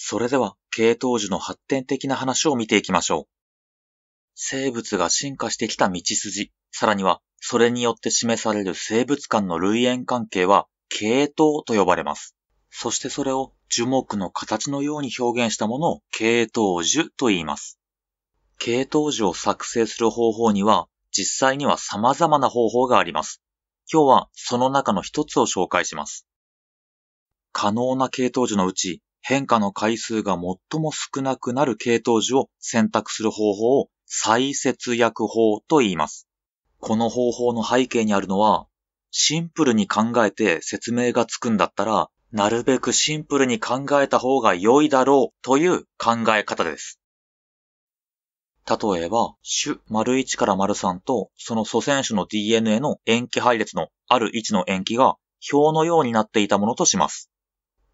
それでは、系統樹の発展的な話を見ていきましょう。生物が進化してきた道筋、さらには、それによって示される生物間の類縁関係は、系統と呼ばれます。そしてそれを樹木の形のように表現したものを系統樹と言います。系統樹を作成する方法には、実際には様々な方法があります。今日はその中の一つを紹介します。可能な系統樹のうち、変化の回数が最も少なくなる系統樹を選択する方法を再節約法と言います。この方法の背景にあるのは、シンプルに考えて説明がつくんだったら、なるべくシンプルに考えた方が良いだろうという考え方です。例えば、種丸1から丸3とその祖先種の DNA の塩基配列のある位置の塩基が表のようになっていたものとします。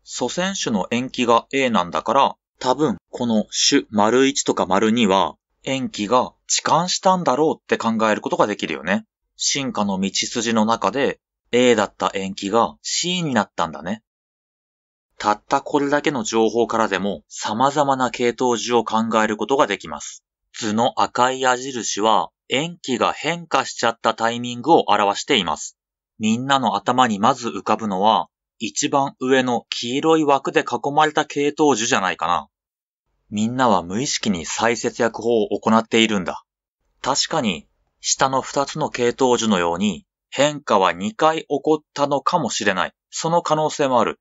祖先種の塩基が A なんだから、多分この種丸1とか丸2は塩基が置換したんだろうって考えることができるよね。進化の道筋の中で A だった塩基が C になったんだね。たったこれだけの情報からでも様々な系統樹を考えることができます。図の赤い矢印は塩基が変化しちゃったタイミングを表しています。みんなの頭にまず浮かぶのは一番上の黄色い枠で囲まれた系統樹じゃないかな。みんなは無意識に再節約法を行っているんだ。確かに、下の二つの系統樹のように変化は2回起こったのかもしれない。その可能性もある。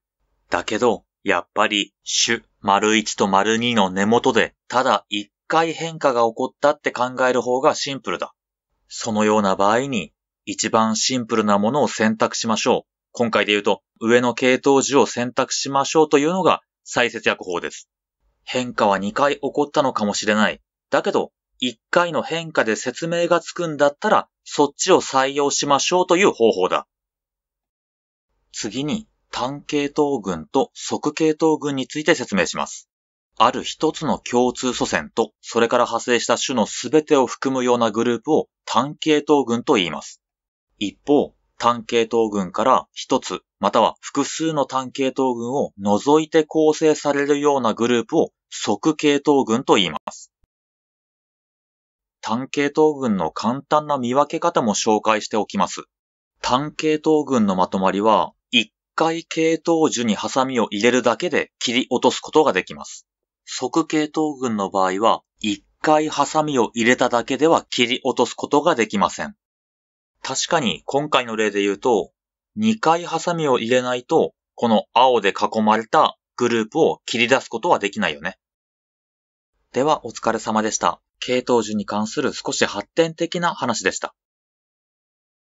だけど、やっぱり、主、丸一と丸二の根元で、ただ一回変化が起こったって考える方がシンプルだ。そのような場合に、一番シンプルなものを選択しましょう。今回で言うと、上の系統樹を選択しましょうというのが再節約法です。変化は2回起こったのかもしれない。だけど、1回の変化で説明がつくんだったら、そっちを採用しましょうという方法だ。次に、単系統群と側系統群について説明します。ある一つの共通祖先と、それから派生した種のすべてを含むようなグループを単系統群と言います。一方、単系統群から一つまたは複数の単系統群を除いて構成されるようなグループを即系統群と言います。単系統群の簡単な見分け方も紹介しておきます。単系統群のまとまりは、一回系統樹にハサミを入れるだけで切り落とすことができます。即系統群の場合は、一回ハサミを入れただけでは切り落とすことができません。確かに今回の例で言うと、2回ハサミを入れないと、この青で囲まれたグループを切り出すことはできないよね。ではお疲れ様でした。系統樹に関する少し発展的な話でした。